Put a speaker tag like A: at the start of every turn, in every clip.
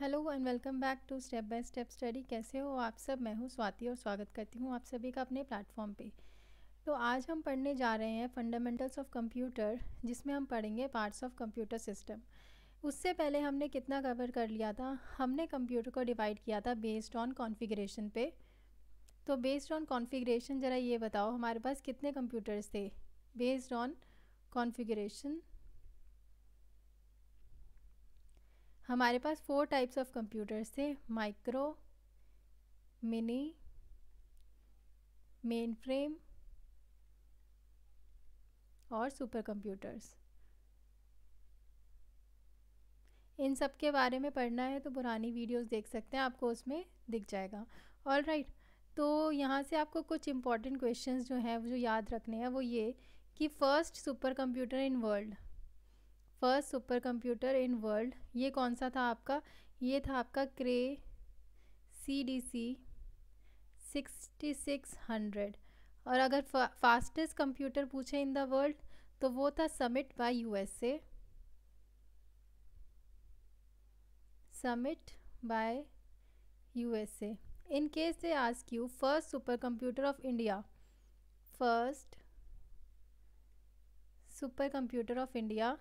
A: Hello and welcome back to step by step study कैसे हो आप सब मैं हूँ स्वाति और स्वागत करती हूँ आप सभी का अपने प्लेटफॉर्म पे तो आज हम पढ़ने जा रहे हैं फंडामेंटल्स ऑफ कंप्यूटर जिसमें हम पढ़ेंगे पार्ट्स ऑफ कंप्यूटर सिस्टम उससे पहले हमने कितना कवर कर लिया था हमने कंप्यूटर को डिवाइड किया था बेस्ड ऑन कॉन्फ़िगरेशन पे तो बेस्ड ऑन कॉन्फ़िगरेशन ज़रा ये बताओ हमारे पास कितने कंप्यूटर्स थे बेस्ड ऑन कॉन्फ़िगरेशन हमारे पास फोर टाइप्स ऑफ कंप्यूटर्स थे माइक्रो मिनी मेन फ्रेम और सुपर कंप्यूटर्स इन सब के बारे में पढ़ना है तो पुरानी वीडियोस देख सकते हैं आपको उसमें दिख जाएगा ऑल राइट right, तो यहाँ से आपको कुछ इंपॉर्टेंट क्वेश्चंस जो हैं जो याद रखने हैं वो ये कि first super computer in world first super computer in world ये कौन सा था आपका ये था आपका Cray C D C sixty six hundred और अगर फास्टेस्ट कंप्यूटर पूछे इन द वर्ल्ड तो वो था Summit by USA Summit by USA in case they ask you first super computer of India first super computer of India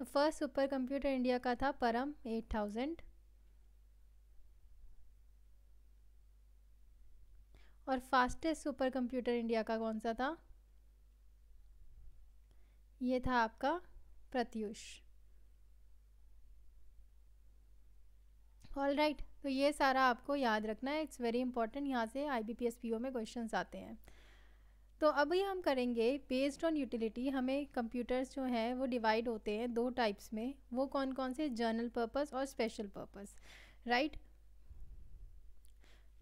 A: तो first super computer India का था Param eight thousand और fastest super computer India का कौन सा था ये था आपका प्रत्युष ऑल राइट right, तो ये सारा आपको याद रखना है इट्स वेरी इंपॉर्टेंट यहाँ से I B P S P O में क्वेश्चन आते हैं तो अभी हम करेंगे बेस्ड ऑन यूटिलिटी हमें कंप्यूटर्स जो हैं वो डिवाइड होते हैं दो टाइप्स में वो कौन कौन से जर्नल पर्पज़ और स्पेशल पर्पज़ राइट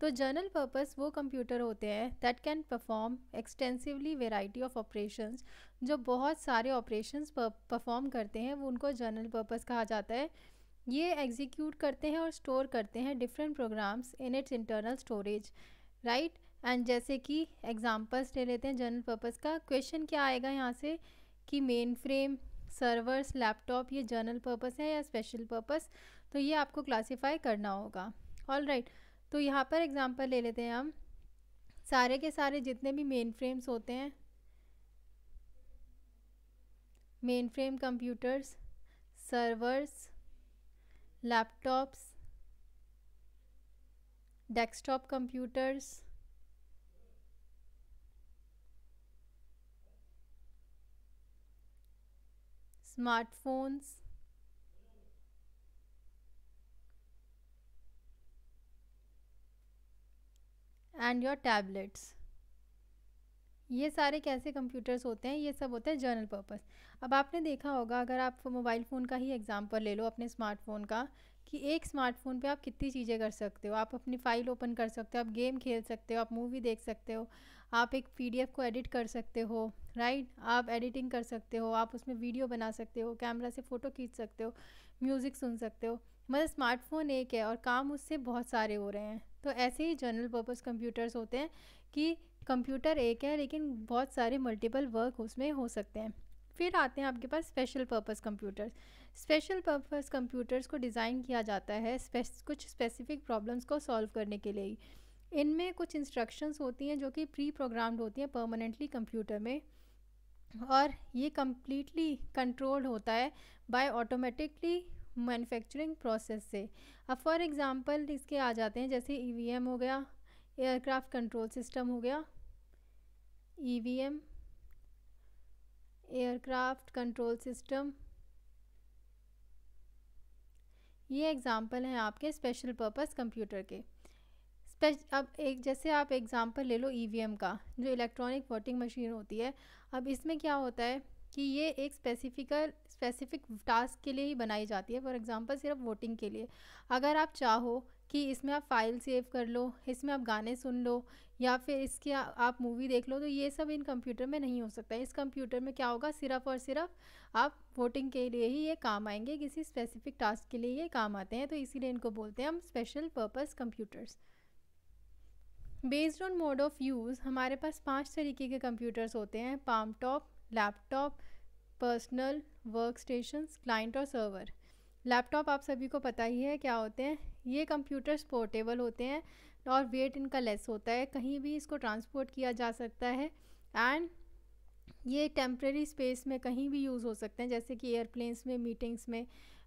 A: तो जर्नल पर्पज़ वो कंप्यूटर होते हैं that can perform extensively variety of operations जो बहुत सारे ऑपरेशंस परफॉर्म करते हैं वो उनको जर्नल पर्पज़ कहा जाता है ये एग्जीक्यूट करते हैं और स्टोर करते हैं different programs in its internal storage right and जैसे कि एग्जांपल्स ले लेते हैं जनरल पर्पस का क्वेश्चन क्या आएगा यहाँ से कि मेन फ्रेम सर्वर्स लैपटॉप ये जनरल पर्पस है या स्पेशल पर्पस तो ये आपको क्लासीफाई करना होगा ऑल राइट right. तो यहाँ पर एग्ज़ाम्पल ले लेते हैं हम सारे के सारे जितने भी मेन फ्रेम्स होते हैं main frame computers servers laptops desktop computers smartphones and your tablets ये सारे कैसे कंप्यूटर्स होते हैं ये सब होते हैं जर्नल पर्पस अब आपने देखा होगा अगर आप मोबाइल फ़ोन का ही एग्ज़ाम्पल ले लो अपने स्मार्टफोन का कि एक स्मार्टफोन पे आप कितनी चीज़ें कर सकते हो आप अपनी फ़ाइल ओपन कर सकते हो आप गेम खेल सकते हो आप मूवी देख सकते हो आप एक पीडीएफ को एडिट कर सकते हो राइट आप एडिटिंग कर सकते हो आप उसमें वीडियो बना सकते हो कैमरा से फ़ोटो खींच सकते हो म्यूज़िक सुन सकते हो मतलब स्मार्टफ़ोन एक है और काम उससे बहुत सारे हो रहे हैं तो ऐसे ही जनरल पर्पज़ कंप्यूटर्स होते हैं कि कंप्यूटर एक है लेकिन बहुत सारे मल्टीपल वर्क उसमें हो सकते हैं फिर आते हैं आपके पास special purpose computers special purpose computers को डिज़ाइन किया जाता है कुछ स्पेसिफिक प्रॉब्लम्स को सॉल्व करने के लिए इनमें कुछ इंस्ट्रक्शंस होती हैं जो कि प्री प्रोग्राम्ड होती हैं परमानेंटली कंप्यूटर में और ये कम्प्लीटली कंट्रोल्ड होता है बाय ऑटोमेटिकली मैन्युफैक्चरिंग प्रोसेस से अब फॉर एग्ज़ाम्पल इसके आ जाते हैं जैसे ई e हो गया एयरक्राफ्ट कंट्रोल सिस्टम हो गया ई एयरक्राफ्ट कंट्रोल सिस्टम ये एग्ज़ाम्पल हैं आपके स्पेशल पर्पस कंप्यूटर के अब एक जैसे आप एग्ज़ाम्पल ले लो ई e का जो इलेक्ट्रॉनिक वोटिंग मशीन होती है अब इसमें क्या होता है कि ये एक स्पेसिफिकल स्पेसिफिक टास्क के लिए ही बनाई जाती है फॉर एग्ज़ाम्पल सिर्फ वोटिंग के लिए अगर आप चाहो कि इसमें आप फाइल सेव कर लो इसमें आप गाने सुन लो या फिर इसके आ, आप मूवी देख लो तो ये सब इन कंप्यूटर में नहीं हो सकता इस कंप्यूटर में क्या होगा सिर्फ और सिर्फ आप वोटिंग के लिए ही ये काम आएंगे किसी स्पेसिफिक टास्क के लिए ये काम आते हैं तो इसीलिए इनको बोलते हैं हम special purpose computers based on mode of use हमारे पास पांच तरीके के कंप्यूटर्स होते हैं palm top laptop personal work station client और सर्वर लैपटॉप आप सभी को पता ही है क्या होते हैं ये कंप्यूटर्स पोर्टेबल होते हैं और वेट इनका लेस होता है कहीं भी इसको ट्रांसपोर्ट किया जा सकता है एंड ये टेम्प्रेरी स्पेस में कहीं भी यूज़ हो सकते हैं जैसे कि एयरप्लेन्स में मीटिंग्स में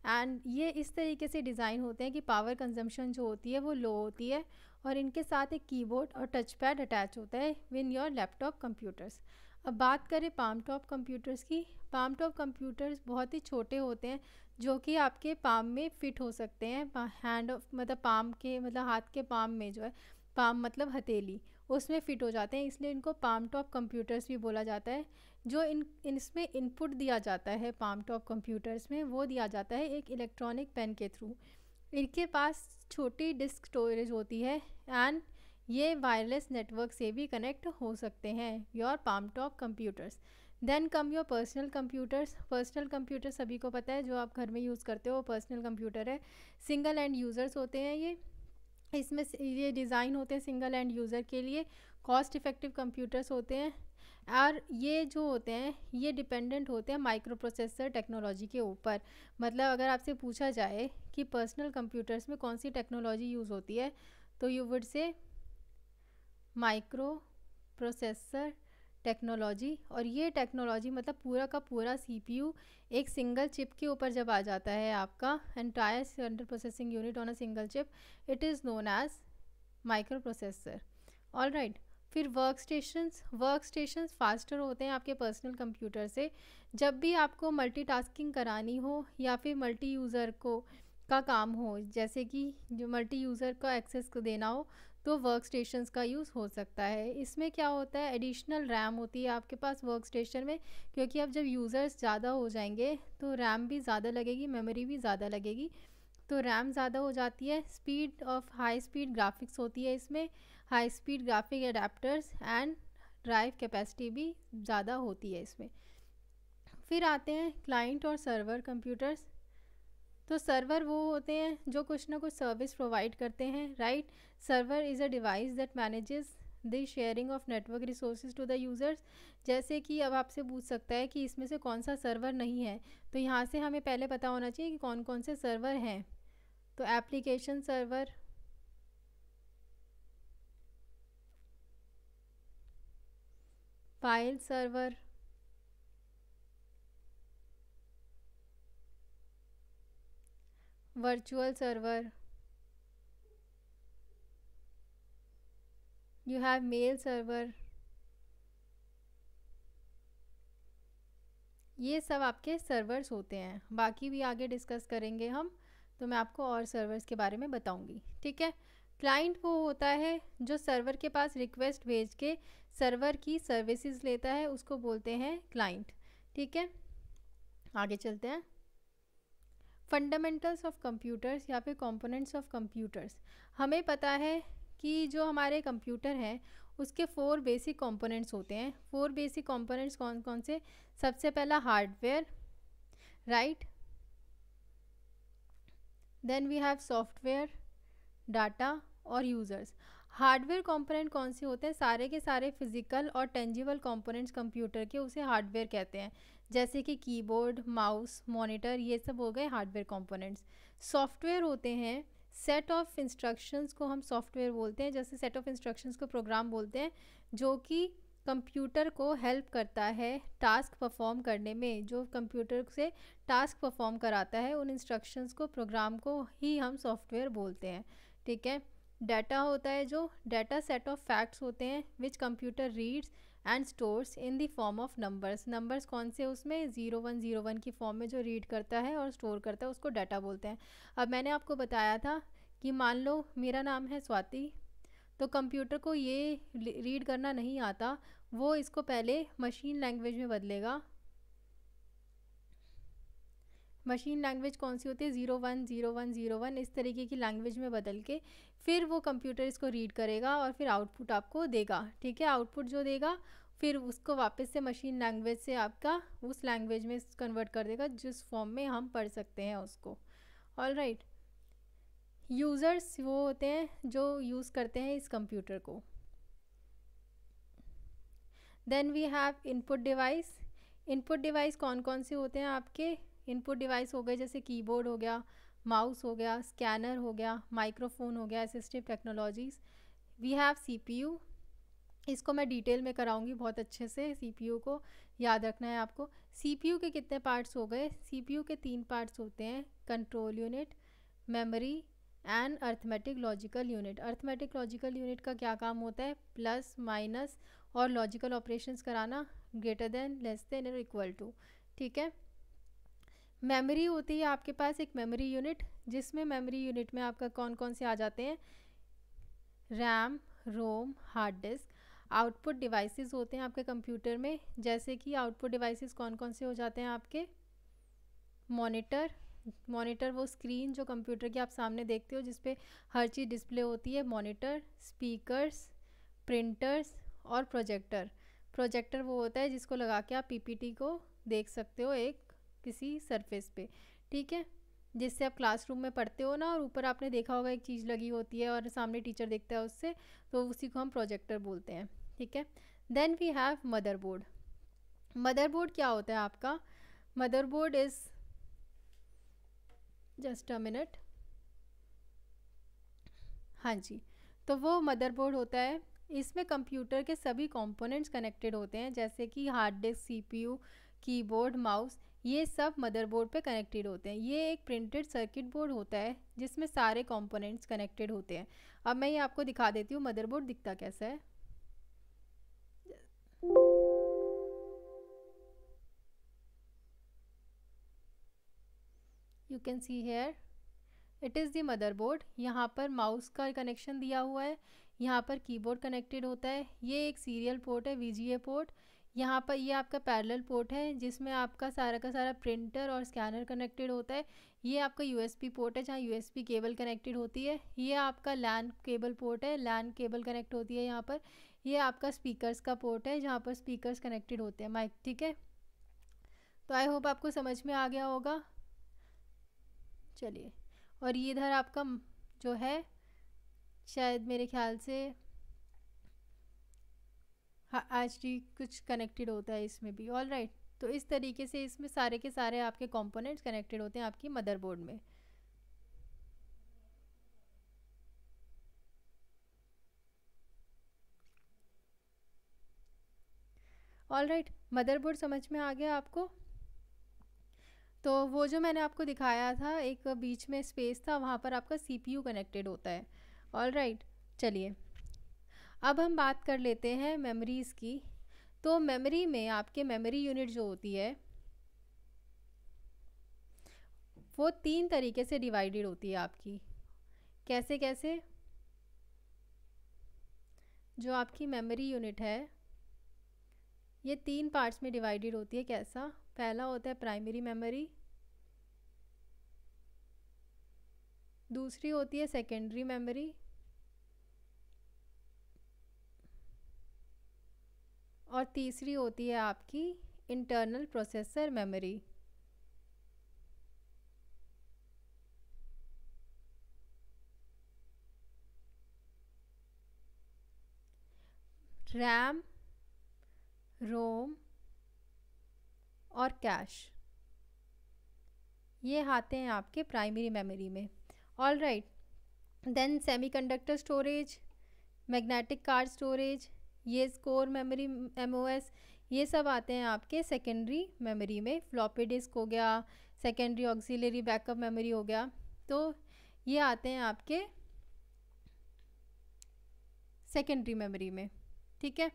A: एंड ये इस तरीके से डिज़ाइन होते हैं कि पावर कंजम्पशन जो होती है वो लो होती है और इनके साथ एक कीबोर्ड और टच पैड अटैच होता है विन योर लैपटॉप कंप्यूटर्स अब बात करें पाम टॉप कंप्यूटर्स की पाम टॉप कंप्यूटर्स बहुत ही छोटे होते हैं जो कि आपके पाम में फिट हो सकते हैं हैंड मतलब पाम के मतलब हाथ के पाम में जो है पाम मतलब हथेली उसमें फिट हो जाते हैं इसलिए इनको पाम टॉप कंप्यूटर्स भी बोला जाता है जो इन इसमें इनपुट दिया जाता है पाम टॉप कंप्यूटर्स में वो दिया जाता है एक इलेक्ट्रॉनिक पेन के थ्रू इनके पास छोटी डिस्क स्टोरेज होती है एंड ये वायरलेस नेटवर्क से भी कनेक्ट हो सकते हैं your palm top computers then come your personal computers personal computer सभी को पता है जो आप घर में यूज़ करते हो वो पर्सनल कंप्यूटर है सिंगल एंड यूज़र्स होते हैं ये इसमें ये डिज़ाइन होते हैं सिंगल एंड यूज़र के लिए कॉस्ट इफ़ेक्टिव कंप्यूटर्स होते हैं और ये जो होते हैं ये डिपेंडेंट होते हैं माइक्रो प्रोसेसर टेक्नोलॉजी के ऊपर मतलब अगर आपसे पूछा जाए कि पर्सनल कंप्यूटर्स में कौन सी टेक्नोलॉजी यूज़ होती है तो you would say micro processor technology और ये टेक्नोलॉजी मतलब पूरा का पूरा सीपीयू एक सिंगल चिप के ऊपर जब आ जाता है आपका entire central processing unit on a single chip it is known as micro processor all right फिर work station work station faster होते हैं आपके पर्सनल कंप्यूटर से जब भी आपको मल्टीटास्किंग करानी हो या फिर मल्टी यूज़र को का काम हो जैसे कि जो मल्टी यूज़र का एक्सेस को देना हो तो वर्क स्टेशन का यूज़ हो सकता है इसमें क्या होता है एडिशनल रैम होती है आपके पास वर्क स्टेशन में क्योंकि अब जब यूज़र्स ज़्यादा हो जाएंगे तो रैम भी ज़्यादा लगेगी मेमोरी भी ज़्यादा लगेगी तो रैम ज़्यादा हो जाती है speed of high speed graphics होती है इसमें high speed graphic adapters and drive capacity भी ज़्यादा होती है इसमें फिर आते हैं क्लाइंट और सर्वर कंप्यूटर्स तो सर्वर वो होते हैं जो कुछ ना कुछ सर्विस प्रोवाइड करते हैं right server is a device that manages the sharing of network resource to the users जैसे कि अब आपसे पूछ सकता है कि इसमें से कौन सा सर्वर नहीं है तो यहाँ से हमें पहले पता होना चाहिए कि कौन कौन से सर्वर हैं तो application server file server virtual server you have mail server ये सब आपके सर्वर्स होते हैं बाकी भी आगे डिस्कस करेंगे हम तो मैं आपको और सर्वर्स के बारे में बताऊंगी ठीक है क्लाइंट वो होता है जो सर्वर के पास रिक्वेस्ट भेज के सर्वर की सर्विसेज लेता है उसको बोलते हैं क्लाइंट ठीक है आगे चलते हैं फंडामेंटल्स ऑफ कंप्यूटर्स या फिर कंपोनेंट्स ऑफ कंप्यूटर्स हमें पता है कि जो हमारे कंप्यूटर हैं उसके फोर बेसिक कंपोनेंट्स होते हैं फोर बेसिक कंपोनेंट्स कौन कौन से सबसे पहला hardware right then we have software data और यूज़र्स हार्डवेयर कंपोनेंट कौन से होते हैं सारे के सारे फिजिकल और टेंजिबल कंपोनेंट्स कंप्यूटर के उसे हार्डवेयर कहते हैं जैसे कि कीबोर्ड माउस मॉनिटर ये सब हो गए हार्डवेयर कंपोनेंट्स सॉफ्टवेयर होते हैं सेट ऑफ इंस्ट्रक्शंस को हम सॉफ्टवेयर बोलते हैं जैसे सेट ऑफ इंस्ट्रक्शंस को प्रोग्राम बोलते हैं जो कि कंप्यूटर को हेल्प करता है टास्क परफॉर्म करने में जो कंप्यूटर से टास्क परफॉर्म कराता है उन इंस्ट्रक्शंस को प्रोग्राम को ही हम सॉफ्टवेयर बोलते हैं ठीक है डाटा होता है जो डाटा सेट ऑफ फैक्ट्स होते हैं which computer reads and stores in the form of numbers numbers कौन से उसमें ज़ीरो वन ज़ीरो वन की फॉर्म में जो रीड करता है और स्टोर करता है उसको डाटा बोलते हैं अब मैंने आपको बताया था कि मान लो मेरा नाम है स्वाति तो कंप्यूटर को ये रीड करना नहीं आता वो इसको पहले मशीन लैंग्वेज में बदलेगा मशीन लैंग्वेज कौन सी होती है zero one zero one zero one इस तरीके की लैंग्वेज में बदल के फिर वो कंप्यूटर इसको रीड करेगा और फिर आउटपुट आपको देगा ठीक है आउटपुट जो देगा फिर उसको वापस से मशीन लैंग्वेज से आपका उस लैंग्वेज में कन्वर्ट कर देगा जिस फॉर्म में हम पढ़ सकते हैं उसको ऑल राइट यूज़र्स वो होते हैं जो यूज़ करते हैं इस कंप्यूटर को then we have input device input device कौन कौन से होते हैं आपके इनपुट डिवाइस हो गए जैसे कीबोर्ड हो गया माउस हो गया स्कैनर हो गया माइक्रोफोन हो गया assistive technologies we have CPU इसको मैं डिटेल में कराऊंगी बहुत अच्छे से सीपीयू को याद रखना है आपको सीपीयू के कितने पार्ट्स हो गए सीपीयू के तीन पार्ट्स होते हैं control unit memory and arithmetic logical unit arithmetic logical unit का क्या काम होता है प्लस माइनस और लॉजिकल ऑपरेशंस कराना ग्रेटर देन लेस देन और इक्वल टू ठीक है मेमोरी होती है आपके पास एक मेमोरी यूनिट जिसमें मेमोरी यूनिट में आपका कौन कौन से आ जाते हैं RAM ROM hard disk output devices होते हैं आपके कंप्यूटर में जैसे कि आउटपुट डिवाइसेस कौन कौन से हो जाते हैं आपके मॉनिटर मॉनिटर वो स्क्रीन जो कंप्यूटर की आप सामने देखते हो जिसपे हर चीज़ डिस्प्ले होती है मॉनिटर स्पीकर्स प्रिंटर्स और प्रोजेक्टर प्रोजेक्टर वो होता है जिसको लगा के आप पीपीटी को देख सकते हो एक किसी सरफेस पे ठीक है जिससे आप क्लासरूम में पढ़ते हो ना और ऊपर आपने देखा होगा एक चीज़ लगी होती है और सामने टीचर देखता है उससे तो उसी को हम प्रोजेक्टर बोलते हैं ठीक है then we have motherboard motherboard क्या होता है आपका motherboard is just a minute हाँ जी तो वो मदरबोर्ड होता है इसमें कंप्यूटर के सभी कंपोनेंट्स कनेक्टेड होते हैं जैसे कि hard disk CPU keyboard mouse ये सब मदरबोर्ड पे कनेक्टेड होते हैं ये एक प्रिंटेड सर्किट बोर्ड होता है जिसमें सारे कंपोनेंट्स कनेक्टेड होते हैं अब मैं ये आपको दिखा देती हूँ मदरबोर्ड दिखता कैसा है you can see here it is the motherboard यहाँ पर माउस का कनेक्शन दिया हुआ है यहाँ पर कीबोर्ड कनेक्टेड होता है ये एक सीरियल पोर्ट है वी पोर्ट यहाँ पर ये आपका पैरेलल पोर्ट है जिसमें आपका सारा का सारा प्रिंटर और स्कैनर कनेक्टेड होता है ये आपका यूएसबी पोर्ट है जहाँ यूएसबी केबल कनेक्टेड होती है ये आपका लैन केबल पोर्ट है लैन केबल कनेक्ट होती है यहाँ पर ये आपका स्पीकर्स का पोर्ट है जहाँ पर स्पीकर्स कनेक्टेड होते हैं माइक ठीक है तो आई होप आपको समझ में आ गया होगा चलिए और ये इधर आपका जो है शायद मेरे ख्याल से हाँ, आज डी कुछ कनेक्टेड होता है इसमें भी ऑल राइट तो इस तरीके से इसमें सारे के सारे आपके कंपोनेंट्स कनेक्टेड होते हैं आपकी मदरबोर्ड में ऑल राइट मदरबोर्ड समझ में आ गया आपको तो वो जो मैंने आपको दिखाया था एक बीच में स्पेस था वहाँ पर आपका सीपीयू कनेक्टेड होता है ऑल राइट चलिए अब हम बात कर लेते हैं मेमोरीज़ की तो मेमोरी में आपके मेमोरी यूनिट जो होती है वो तीन तरीके से डिवाइडेड होती है आपकी कैसे कैसे जो आपकी मेमोरी यूनिट है ये तीन पार्ट्स में डिवाइडेड होती है कैसा पहला होता है प्राइमरी मेमोरी दूसरी होती है सेकेंडरी मेमोरी और तीसरी होती है आपकी internal processor memory RAM ROM और कैश ये आते हैं आपके प्राइमरी मेमोरी में all right then semiconductor storage magnetic card storage ये स्कोर मेमोरी एम ये सब आते हैं आपके सेकेंडरी मेमोरी में फ्लॉपी डिस्क हो गया सेकेंडरी ऑक्सीलरी बैकअप मेमोरी हो गया तो ये आते हैं आपके सेकेंडरी मेमोरी में ठीक है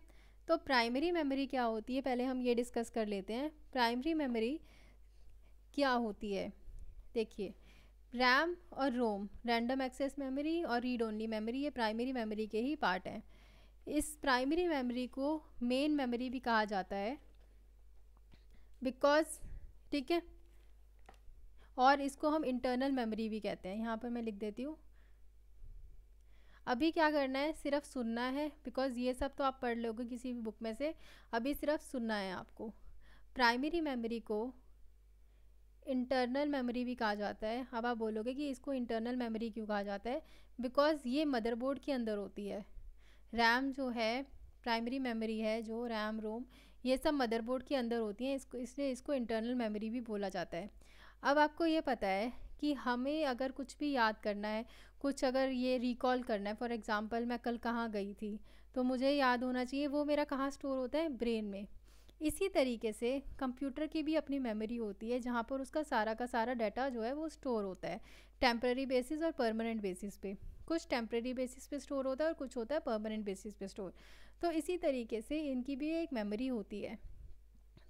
A: तो प्राइमरी मेमोरी क्या होती है पहले हम ये डिस्कस कर लेते हैं प्राइमरी मेमोरी क्या होती है देखिए रैम और रोम रैंडम एक्सेस मेमोरी और रीड ओनली मेमोरी ये प्राइमरी मेमोरी के ही पार्ट हैं इस प्राइमरी मेमोरी को मेन मेमोरी भी कहा जाता है बिकॉज ठीक है और इसको हम इंटरनल मेमोरी भी कहते हैं यहाँ पर मैं लिख देती हूँ अभी क्या करना है सिर्फ सुनना है बिकॉज़ ये सब तो आप पढ़ लोगे किसी भी बुक में से अभी सिर्फ सुनना है आपको प्राइमरी मेमोरी को इंटरनल मेमोरी भी कहा जाता है अब आप बोलोगे कि इसको इंटरनल मेमोरी क्यों कहा जाता है बिकॉज़ ये मदरबोर्ड के अंदर होती है रैम जो है प्राइमरी मेमोरी है जो रैम रोम ये सब मदरबोर्ड के अंदर होती हैं इसको इसलिए इसको इंटरनल मेमोरी भी बोला जाता है अब आपको ये पता है कि हमें अगर कुछ भी याद करना है कुछ अगर ये रिकॉल करना है फॉर एग्ज़ाम्पल मैं कल कहाँ गई थी तो मुझे याद होना चाहिए वो मेरा कहाँ स्टोर होता है ब्रेन में इसी तरीके से कंप्यूटर की भी अपनी मेमोरी होती है जहाँ पर उसका सारा का सारा डाटा जो है वो स्टोर होता है टेम्प्रेरी बेसिस और परमानेंट बेसिस पे कुछ टेम्प्रेरी बेसिस पे स्टोर होता है और कुछ होता है परमानेंट बेसिस पे स्टोर तो इसी तरीके से इनकी भी एक मेमोरी होती है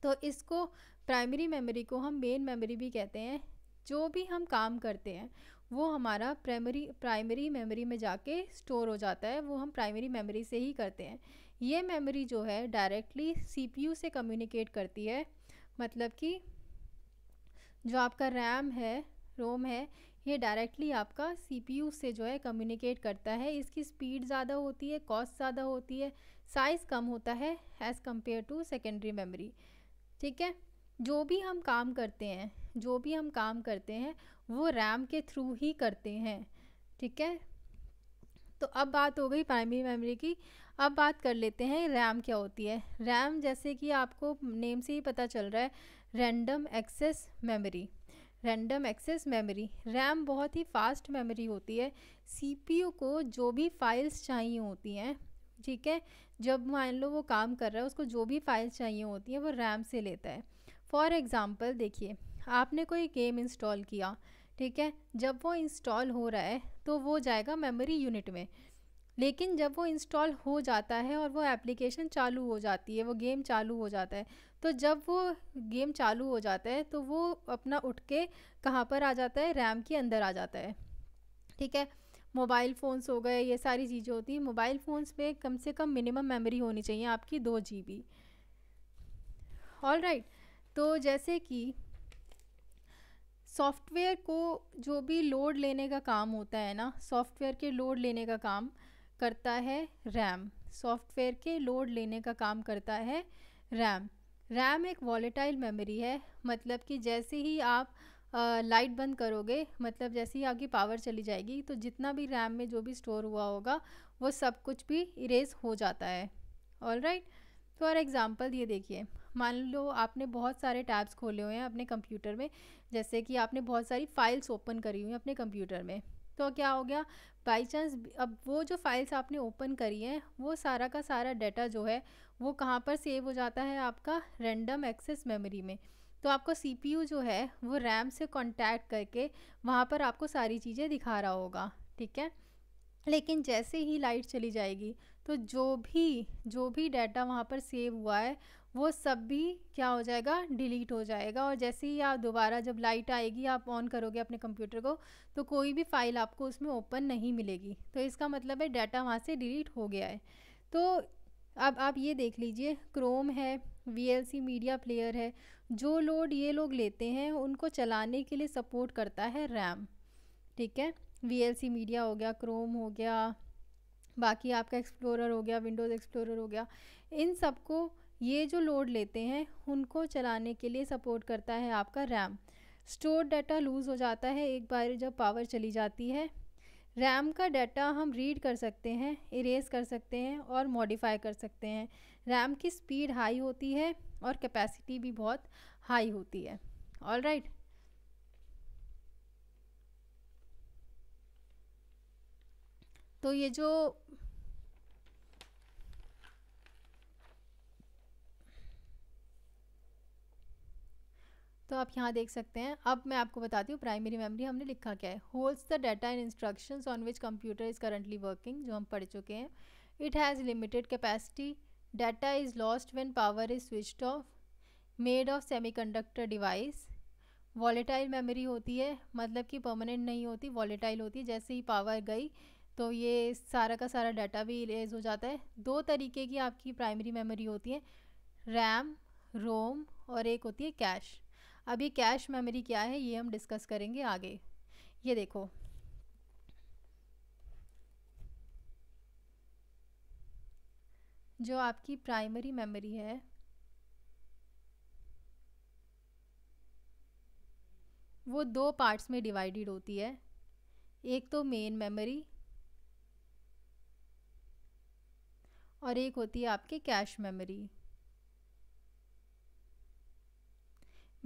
A: तो इसको प्राइमरी मेमोरी को हम मेन मेमोरी भी कहते हैं जो भी हम काम करते हैं वो हमारा प्राइमरी प्राइमरी मेमोरी में जाके स्टोर हो जाता है वो हम प्राइमरी मेमोरी से ही करते हैं ये मेमोरी जो है डायरेक्टली सीपीयू से कम्युनिकेट करती है मतलब कि जो आपका रैम है रोम है ये डायरेक्टली आपका सीपीयू से जो है कम्युनिकेट करता है इसकी स्पीड ज़्यादा होती है कॉस्ट ज़्यादा होती है साइज़ कम होता है as compare to secondary memory ठीक है जो भी हम काम करते हैं जो भी हम काम करते हैं वो रैम के थ्रू ही करते हैं ठीक है तो अब बात हो गई प्राइमरी मेमोरी की अब बात कर लेते हैं रैम क्या होती है रैम जैसे कि आपको नेम से ही पता चल रहा है random access memory random access memory RAM बहुत ही फास्ट मेमोरी होती है सीपीयू को जो भी फाइल्स चाहिए होती हैं ठीक है जब मान लो वो काम कर रहा है उसको जो भी फाइल्स चाहिए होती हैं वो रैम से लेता है फॉर एग्ज़ाम्पल देखिए आपने कोई गेम इंस्टॉल किया ठीक है जब वो इंस्टॉल हो रहा है तो वो जाएगा मेमोरी यूनिट में लेकिन जब वो इंस्टॉल हो जाता है और वो एप्लीकेशन चालू हो जाती है वो गेम चालू हो जाता है तो जब वो गेम चालू हो जाता है तो वो अपना उठ के कहाँ पर आ जाता है रैम के अंदर आ जाता है ठीक है मोबाइल फ़ोन्स हो गए ये सारी चीज़ें होती हैं मोबाइल फ़ोन्स में कम से कम मिनिमम मेमोरी होनी चाहिए आपकी दो जी बी ऑल राइट तो जैसे कि सॉफ्टवेयर को जो भी लोड लेने का काम होता है ना सॉफ्टवेयर के लोड लेने का काम करता है रैम सॉफ्टवेयर के लोड लेने का काम करता है रैम रैम एक वॉलेटाइल मेमोरी है मतलब कि जैसे ही आप आ, लाइट बंद करोगे मतलब जैसे ही आपकी पावर चली जाएगी तो जितना भी रैम में जो भी स्टोर हुआ होगा वो सब कुछ भी इरेज हो जाता है ऑल राइट फॉर एग्ज़ाम्पल ये देखिए मान लो आपने बहुत सारे टैब्स खोले हुए हैं अपने कंप्यूटर में जैसे कि आपने बहुत सारी फाइल्स ओपन करी हुई हैं अपने कंप्यूटर में तो क्या हो गया बाई चांस अब वो जो फाइल्स आपने ओपन करी हैं वो सारा का सारा डाटा जो है वो कहाँ पर सेव हो जाता है आपका रेंडम एक्सेस मेमोरी में तो आपको सी जो है वो रैम से कॉन्टैक्ट करके वहाँ पर आपको सारी चीज़ें दिखा रहा होगा ठीक है लेकिन जैसे ही लाइट चली जाएगी तो जो भी जो भी डाटा वहाँ पर सेव हुआ है वो सब भी क्या हो जाएगा डिलीट हो जाएगा और जैसे ही आप दोबारा जब लाइट आएगी आप ऑन करोगे अपने कंप्यूटर को तो कोई भी फ़ाइल आपको उसमें ओपन नहीं मिलेगी तो इसका मतलब है डाटा वहाँ से डिलीट हो गया है तो अब आप ये देख लीजिए क्रोम है वी मीडिया प्लेयर है जो लोड ये लोग लेते हैं उनको चलाने के लिए सपोर्ट करता है रैम ठीक है वी मीडिया हो गया क्रोम हो गया बाकी आपका एक्सप्लोरर हो गया विंडोज़ एक्सप्लोरर हो गया इन सबको ये जो लोड लेते हैं उनको चलाने के लिए सपोर्ट करता है आपका रैम स्टोर डाटा लूज़ हो जाता है एक बार जब पावर चली जाती है रैम का डाटा हम रीड कर सकते हैं इरेज कर सकते हैं और मॉडिफाई कर सकते हैं रैम की स्पीड हाई होती है और कैपेसिटी भी बहुत हाई होती है ऑल राइट तो ये जो तो आप यहाँ देख सकते हैं अब मैं आपको बताती हूँ प्राइमरी मेमोरी हमने लिखा क्या है holds the data and instructions on which computer is currently working जो हम पढ़ चुके हैं it has limited capacity data is lost when power is switched off made of semiconductor device volatile memory होती है मतलब कि परमानेंट नहीं होती वॉलेटाइल होती है जैसे ही पावर गई तो ये सारा का सारा डाटा भी इरेज हो जाता है दो तरीके की आपकी प्राइमरी मेमोरी होती है रैम रोम और एक होती है कैश अब ये कैश मेमोरी क्या है ये हम डिस्कस करेंगे आगे ये देखो जो आपकी प्राइमरी मेमोरी है वो दो पार्ट्स में डिवाइडेड होती है एक तो मेन मेमोरी और एक होती है आपकी कैश मेमोरी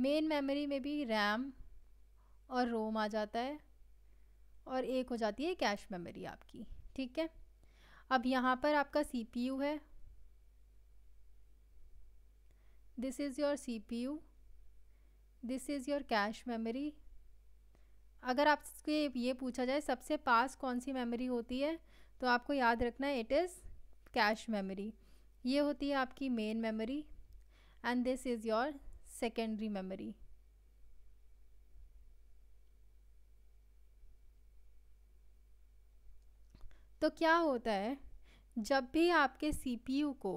A: मेन मेमोरी में भी रैम और रोम आ जाता है और एक हो जाती है कैश मेमोरी आपकी ठीक है अब यहाँ पर आपका सीपीयू है this is your CPU this is your cache memory अगर आपसे ये पूछा जाए सबसे पास कौन सी मेमोरी होती है तो आपको याद रखना है इट इज़ कैश मेमोरी ये होती है आपकी main memory and this is your secondary memory तो क्या होता है जब भी आपके सीपीयू को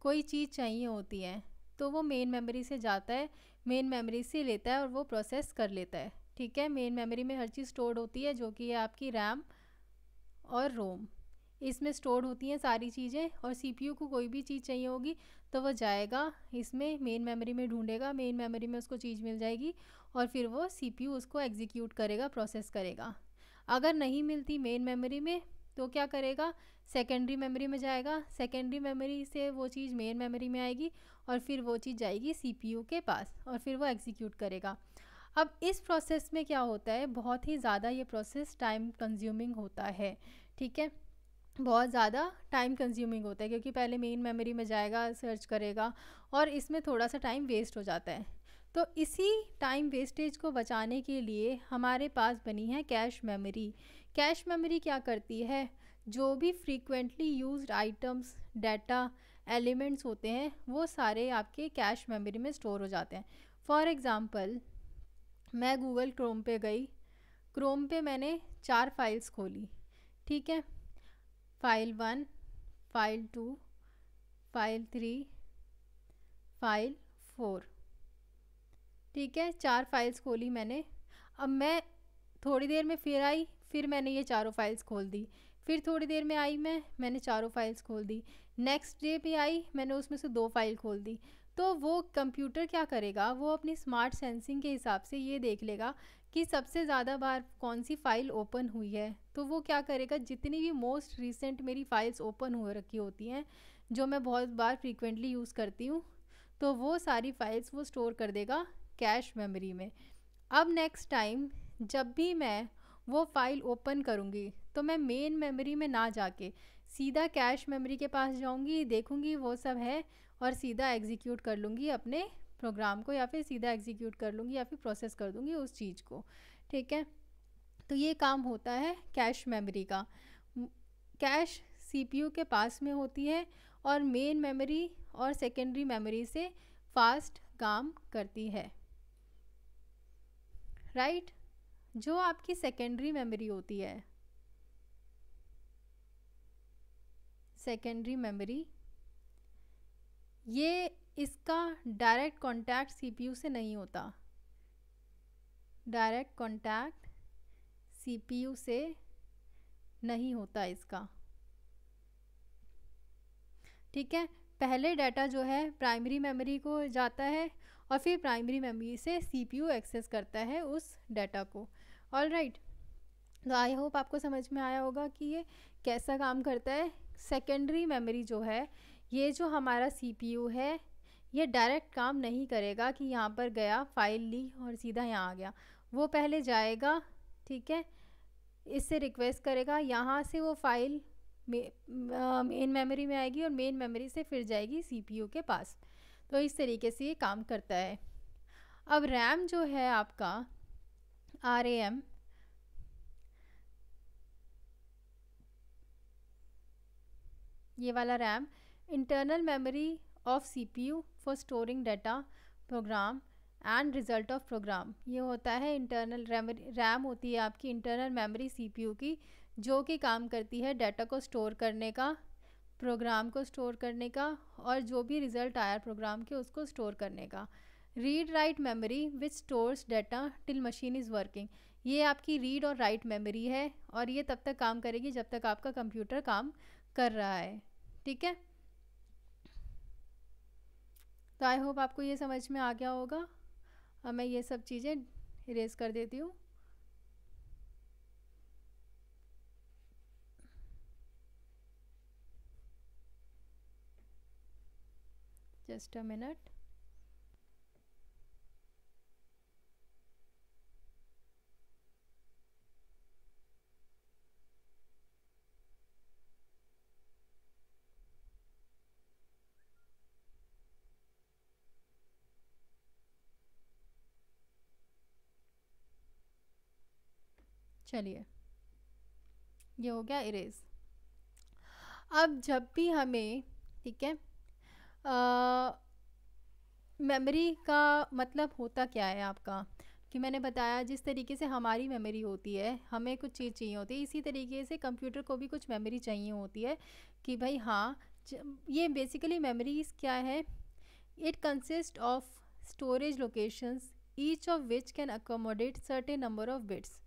A: कोई चीज़ चाहिए होती है तो वो मेन मेमोरी से जाता है मेन मेमोरी से लेता है और वो प्रोसेस कर लेता है ठीक है मेन मेमोरी में हर चीज़ स्टोर्ड होती है जो कि है आपकी रैम और रोम इसमें स्टोर होती हैं सारी चीज़ें और सीपीयू को कोई भी चीज़ चाहिए होगी तो वो जाएगा इसमें मेन मेमोरी में ढूंढेगा मेन मेमोरी में उसको चीज़ मिल जाएगी और फिर वो सीपीयू उसको एग्जीक्यूट करेगा प्रोसेस करेगा अगर नहीं मिलती मेन मेमोरी में तो क्या करेगा सेकेंडरी मेमोरी में जाएगा सेकेंडरी मेमोरी से वो चीज़ मेन मेमोरी में आएगी और फिर वो चीज़ जाएगी सी के पास और फिर वो एग्जीक्यूट करेगा अब इस प्रोसेस में क्या होता है बहुत ही ज़्यादा ये प्रोसेस टाइम कंज्यूमिंग होता है ठीक है बहुत ज़्यादा टाइम कंज्यूमिंग होता है क्योंकि पहले मेन मेमोरी में जाएगा सर्च करेगा और इसमें थोड़ा सा टाइम वेस्ट हो जाता है तो इसी टाइम वेस्टेज को बचाने के लिए हमारे पास बनी है कैश मेमोरी कैश मेमोरी क्या करती है जो भी frequently used items data elements होते हैं वो सारे आपके कैश मेमोरी में स्टोर हो जाते हैं फॉर एग्ज़ाम्पल मैं गूगल क्रोम पे गई क्रोम पे मैंने चार फाइल्स खोली ठीक है file one file two file three file four ठीक है चार फाइल्स खोली मैंने अब मैं थोड़ी देर में फिर आई फिर मैंने ये चारों फाइल्स खोल दी फिर थोड़ी देर में आई मैं मैंने चारों फाइल्स खोल दी नेक्स्ट डे भी आई मैंने उसमें से दो फाइल खोल दी तो वो कंप्यूटर क्या करेगा वो अपनी स्मार्ट सेंसिंग के हिसाब से ये देख लेगा कि सबसे ज़्यादा बार कौन सी फ़ाइल ओपन हुई है तो वो क्या करेगा जितनी भी मोस्ट रिसेंट मेरी फ़ाइल्स ओपन हो रखी होती हैं जो मैं बहुत बार फ्रीक्वेंटली यूज़ करती हूँ तो वो सारी फ़ाइल्स वो स्टोर कर देगा कैश मेमोरी में अब नेक्स्ट टाइम जब भी मैं वो फ़ाइल ओपन करूँगी तो मैं मेन मेमोरी में ना जाके सीधा कैश मेमोरी के पास जाऊँगी देखूँगी वो सब है और सीधा एग्जीक्यूट कर लूँगी अपने प्रोग्राम को या फिर सीधा एग्जीक्यूट कर लूँगी या फिर प्रोसेस कर दूँगी उस चीज़ को ठीक है तो ये काम होता है कैश मेमोरी का कैश सीपीयू के पास में होती है और मेन मेमोरी और सेकेंडरी मेमोरी से फास्ट काम करती है राइट right? जो आपकी सेकेंडरी मेमोरी होती है सेकेंडरी मेमोरी ये इसका डायरेक्ट कॉन्टैक्ट सीपीयू से नहीं होता डायरेक्ट कॉन्टैक्ट सीपीयू से नहीं होता इसका ठीक है पहले डाटा जो है प्राइमरी मेमोरी को जाता है और फिर प्राइमरी मेमोरी से सीपीयू एक्सेस करता है उस डाटा को ऑल राइट तो आई होप आपको समझ में आया होगा कि ये कैसा काम करता है सेकेंडरी मेमोरी जो है ये जो हमारा सीपीयू है ये डायरेक्ट काम नहीं करेगा कि यहाँ पर गया फाइल ली और सीधा यहाँ आ गया वो पहले जाएगा ठीक है इससे रिक्वेस्ट करेगा यहाँ से वो फाइल मेन मेमोरी में आएगी और मेन मेमोरी से फिर जाएगी सीपीयू के पास तो इस तरीके से ये काम करता है अब रैम जो है आपका आर ए एम ये वाला RAM internal memory of C P U for storing data program and result of program ये होता है इंटरनल रैम रैम होती है आपकी इंटरनल मेमोरी यू की जो कि काम करती है डाटा को स्टोर करने का प्रोग्राम को स्टोर करने का और जो भी रिज़ल्ट आया प्रोग्राम के उसको स्टोर करने का read write memory which stores data till machine is working ये आपकी रीड और राइट मेमोरी है और ये तब तक काम करेगी जब तक आपका कंप्यूटर काम कर रहा है ठीक है तो आई होप आपको ये समझ में आ गया होगा अब मैं ये सब चीज़ें इरेज कर देती हूँ जस्ट अ मिनट चलिए ये हो गया इरेज अब जब भी हमें ठीक है मेमोरी का मतलब होता क्या है आपका कि मैंने बताया जिस तरीके से हमारी मेमोरी होती है हमें कुछ चीज़ चाहिए होती है इसी तरीके से कंप्यूटर को भी कुछ मेमोरी चाहिए होती है कि भाई हाँ ये बेसिकली मेमोरीज क्या है it consist of storage locations each of which can accommodate certain number of bits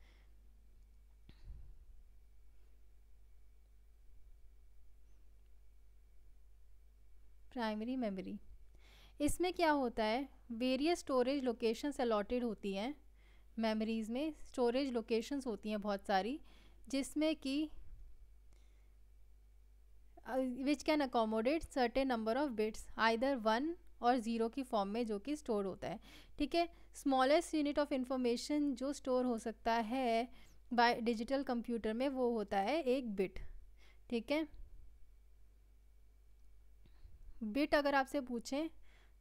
A: primary memory इसमें क्या होता है वेरियस स्टोरेज लोकेशंस अलॉटेड होती हैं मेमोरीज़ में स्टोरेज लोकेशंस होती हैं बहुत सारी जिसमें कि which can accommodate certain number of bits either one or zero की फॉर्म में जो कि स्टोर होता है ठीक है स्मॉलेस्ट यूनिट ऑफ इंफॉर्मेशन जो स्टोर हो सकता है बाय डिजिटल कंप्यूटर में वो होता है एक बिट ठीक है बिट अगर आपसे पूछें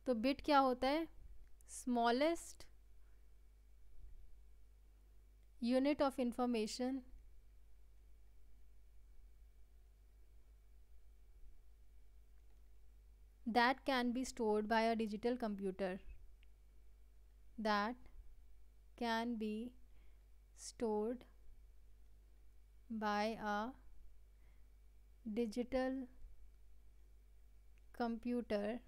A: तो बिट क्या होता है smallest unit of information that can be stored by a digital computer that can be stored by a digital computer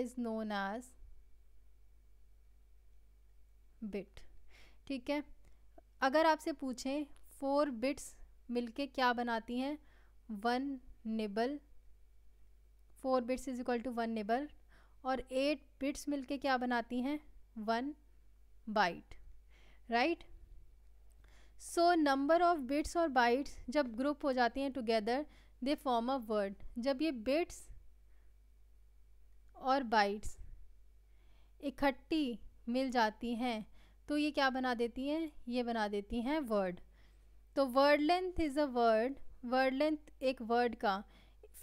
A: is known as bit ठीक है अगर आपसे पूछें फोर बिट्स मिलके क्या बनाती हैं one nibble four bits is equal to one nibble और एट बिट्स मिलके क्या बनाती हैं one byte right so number of bits और बाइट्स जब ग्रुप हो जाती हैं together they form a word जब ये बिट्स और बाइट्स इकट्ठी मिल जाती हैं तो ये क्या बना देती हैं ये बना देती हैं वर्ड तो word length is a word word length एक वर्ड का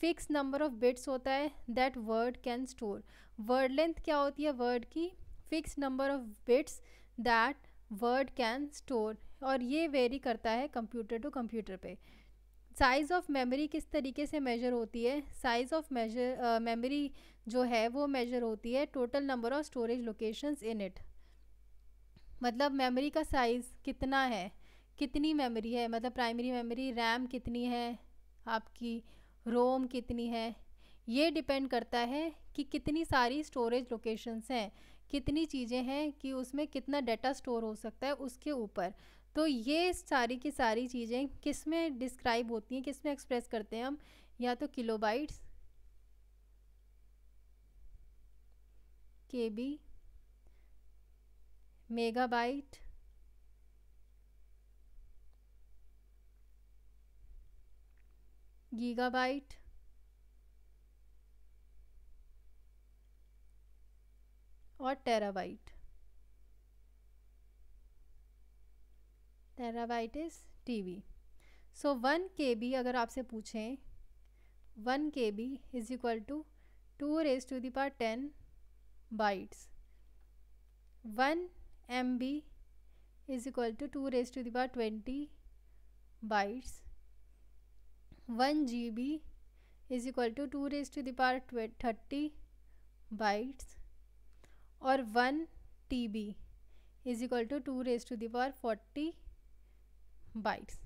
A: फिक्स नंबर ऑफ बिट्स होता है that word can store word length क्या होती है वर्ड की fix number of bits that word can store और ये वेरी करता है कंप्यूटर टू कंप्यूटर पे साइज़ ऑफ मेमोरी किस तरीके से मेजर होती है साइज़ ऑफ मेजर मेमोरी जो है वो मेजर होती है total number of storage locations in it मतलब मेमोरी का साइज़ कितना है कितनी मेमोरी है मतलब प्राइमरी मेमोरी रैम कितनी है आपकी रोम कितनी है ये डिपेंड करता है कि कितनी सारी स्टोरेज लोकेशंस हैं कितनी चीज़ें हैं कि उसमें कितना डाटा स्टोर हो सकता है उसके ऊपर तो ये सारी की सारी चीज़ें किस में डिस्क्राइब होती हैं किस में एक्सप्रेस करते हैं हम या तो kilobytes K B megabyte gigabyte और terabyte T B so one K B अगर आपसे पूछें one K B is equal to two raise to the power ten bytes one M B is equal to two raise to the power twenty bytes one G B is equal to two raise to the power thirty bytes और one T B is equal to two raise to the power forty bytes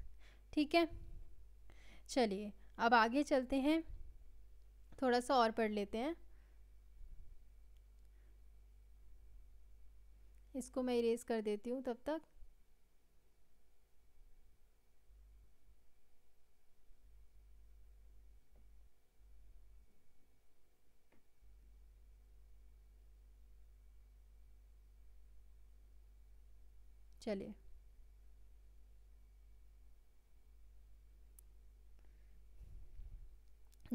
A: ठीक है चलिए अब आगे चलते हैं थोड़ा सा और पढ़ लेते हैं इसको मैं इरेज कर देती हूँ तब तक चलिए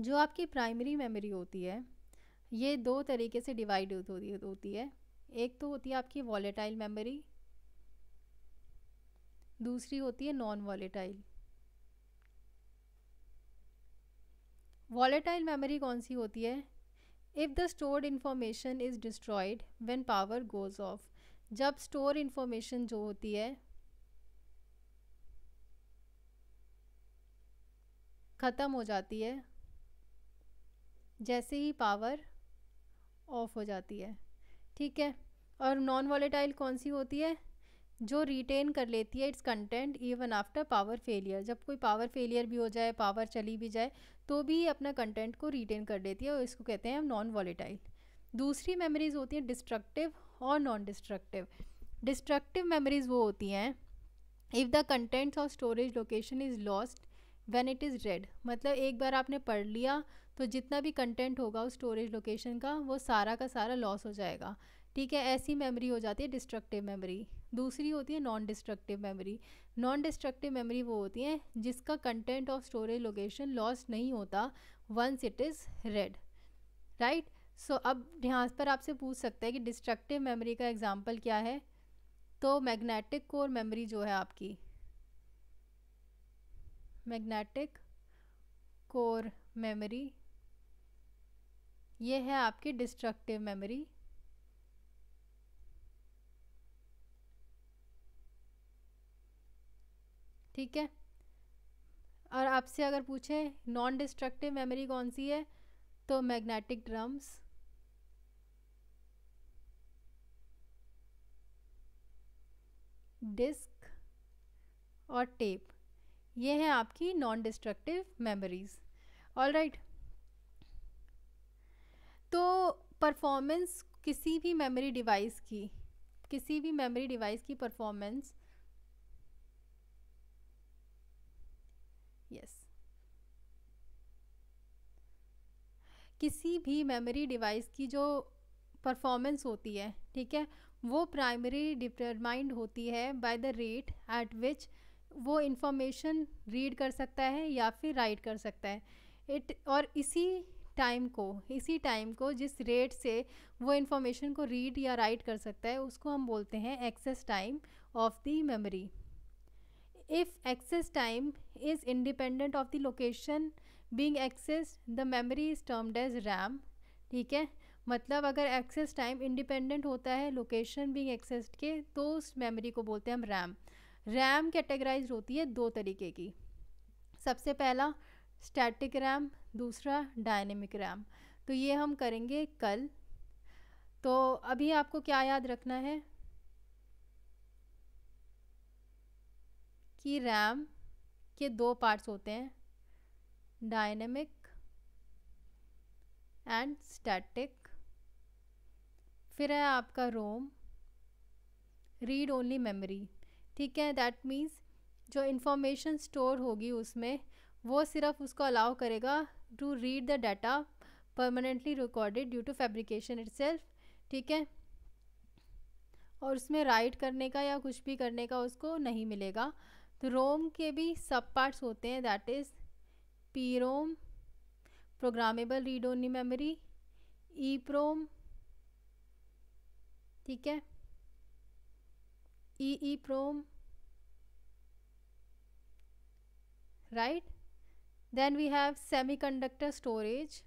A: जो आपकी प्राइमरी मेमोरी होती है ये दो तरीके से डिवाइड होती है एक तो होती है आपकी वॉलेटाइल मेमोरी दूसरी होती है नॉन वॉलेटाइल वॉलेटाइल मेमोरी कौन सी होती है if the stored information is destroyed when power goes off जब स्टोर इन्फॉर्मेशन जो होती है ख़त्म हो जाती है जैसे ही पावर ऑफ हो जाती है ठीक है और नॉन वॉलेटाइल कौन सी होती है जो रिटेन कर लेती है its content even after power failure जब कोई पावर फेलियर भी हो जाए पावर चली भी जाए तो भी अपना कंटेंट को रिटेन कर लेती है और इसको कहते हैं हम नॉन वॉलेटाइल दूसरी मेमोरीज होती हैं डिस्ट्रक्टिव और नॉन डिस्ट्रक्टिव डिस्ट्रक्टिव मेमोरीज वो होती हैं if the contents of storage location is lost when it is read मतलब एक बार आपने पढ़ लिया तो जितना भी कंटेंट होगा उस स्टोरेज लोकेशन का वो सारा का सारा लॉस हो जाएगा ठीक है ऐसी मेमोरी हो जाती है डिस्ट्रक्टिव मेमोरी दूसरी होती है non destructive memory non destructive memory वो होती है जिसका content of storage location loss नहीं होता once it is read right so अब यहाँ पर आपसे पूछ सकते हैं कि डिस्ट्रक्टिव मेमोरी का एग्ज़ाम्पल क्या है तो मैग्नेटिक कोर मेमोरी जो है आपकी मैग्नेटिक कोर मेमोरी ये है आपकी डिस्ट्रक्टिव मेमोरी ठीक है और आपसे अगर पूछे नॉन डिस्ट्रक्टिव मेमोरी कौन सी है तो मैग्नेटिक ड्रम्स डिस्क और टेप ये हैं आपकी non destructive memories all right तो परफॉर्मेंस किसी भी मेमोरी डिवाइस की किसी भी मेमोरी डिवाइस की परफॉर्मेंस यस किसी भी मेमोरी डिवाइस की जो परफॉर्मेंस होती है ठीक है वो प्राइमरी डिटरमाइंड होती है by the rate at which वो इंफॉर्मेशन रीड कर सकता है या फिर राइट कर सकता है इट और इसी टाइम को इसी टाइम को जिस रेट से वो इन्फॉर्मेशन को रीड या राइट कर सकता है उसको हम बोलते हैं access time of the memory if access time is independent of the location being accessed the memory is termed as RAM ठीक है मतलब अगर एक्सेस टाइम इंडिपेंडेंट होता है लोकेशन बींग एक्सेस्ड के तो उस मेमरी को बोलते हैं हम रैम रैम कैटेगराइज होती है दो तरीके की सबसे पहला स्टैटिक रैम दूसरा डायनेमिक रैम तो ये हम करेंगे कल तो अभी आपको क्या याद रखना है कि रैम के दो पार्ट्स होते हैं डायनेमिक एंड स्टैटिक फिर है आपका रोम रीड ओनली मेमोरी ठीक है दैट मीन्स जो इन्फॉर्मेशन स्टोर होगी उसमें वो सिर्फ उसको अलाउ करेगा to read the data permanently recorded due to fabrication it ठीक है और उसमें राइट करने का या कुछ भी करने का उसको नहीं मिलेगा तो रोम के भी सब पार्ट्स होते हैं that is P ROM programmable read only memory E PROM ठीक है E E PROM right then we have semiconductor storage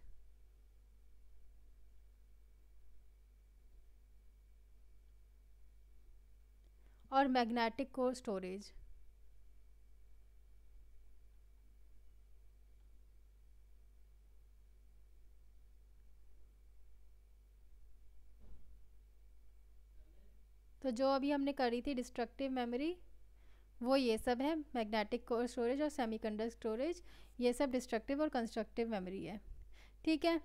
A: और मैग्नेटिक कोर स्टोरेज तो जो अभी हमने करी थी डिस्ट्रक्टिव मेमोरी वो ये सब है मैग्नेटिक कोर स्टोरेज और सेमी स्टोरेज ये सब डिस्ट्रक्टिव और कंस्ट्रक्टिव मेमोरी है ठीक है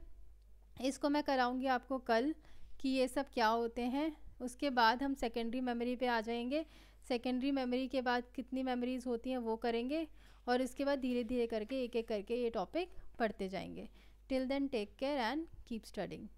A: इसको मैं कराऊंगी आपको कल कि ये सब क्या होते हैं उसके बाद हम सेकेंडरी मेमोरी पे आ जाएंगे सेकेंडरी मेमोरी के बाद कितनी मेमोरीज़ होती हैं वो करेंगे और इसके बाद धीरे धीरे करके एक एक करके ये टॉपिक पढ़ते जाएंगे till then take care and keep studying